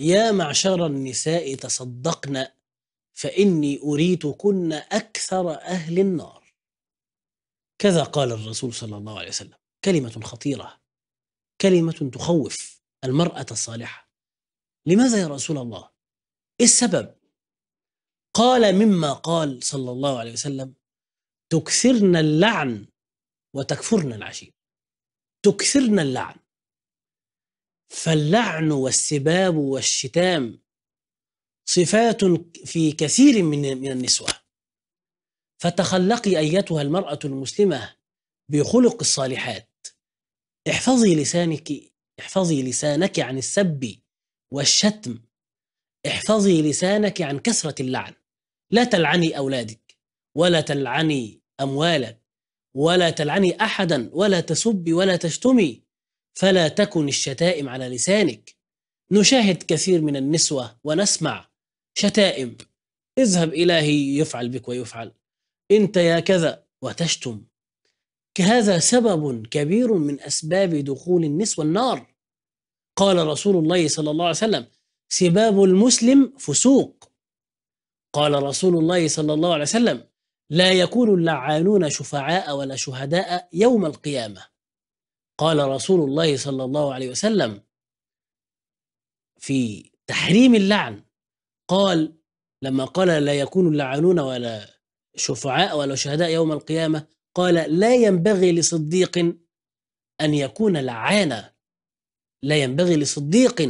يا معشر النساء تصدقن فإني أريتكن أكثر أهل النار كذا قال الرسول صلى الله عليه وسلم كلمة خطيرة كلمة تخوف المرأة الصالحة لماذا يا رسول الله؟ إيه السبب؟ قال مما قال صلى الله عليه وسلم تكثرن اللعن وتكفرن العشير تكثرن اللعن فاللعن والسباب والشتام صفات في كثير من من النسوة فتخلقي أيتها المرأة المسلمة بخلق الصالحات احفظي لسانك احفظي لسانك عن السب والشتم احفظي لسانك عن كثرة اللعن لا تلعني أولادك ولا تلعني أموالك ولا تلعني أحدا ولا تسبي ولا تشتمي فلا تكن الشتائم على لسانك نشاهد كثير من النسوة ونسمع شتائم اذهب إلهي يفعل بك ويفعل أنت يا كذا وتشتم هذا سبب كبير من أسباب دخول النسوة النار قال رسول الله صلى الله عليه وسلم سباب المسلم فسوق قال رسول الله صلى الله عليه وسلم لا يكون اللعانون شفعاء ولا شهداء يوم القيامه قال رسول الله صلى الله عليه وسلم في تحريم اللعن قال لما قال لا يكون اللعنون ولا شفعاء ولا شهداء يوم القيامة قال لا ينبغي لصديق أن يكون لعانا لا ينبغي لصديق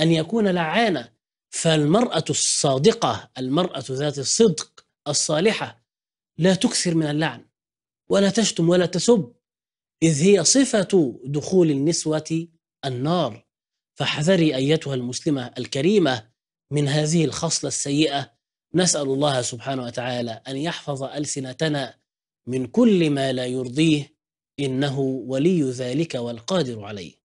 أن يكون لعانا فالمرأة الصادقة المرأة ذات الصدق الصالحة لا تكثر من اللعن ولا تشتم ولا تسب إذ هي صفة دخول النسوة النار فاحذري أيتها المسلمة الكريمة من هذه الخصلة السيئة نسأل الله سبحانه وتعالى أن يحفظ ألسنتنا من كل ما لا يرضيه إنه ولي ذلك والقادر عليه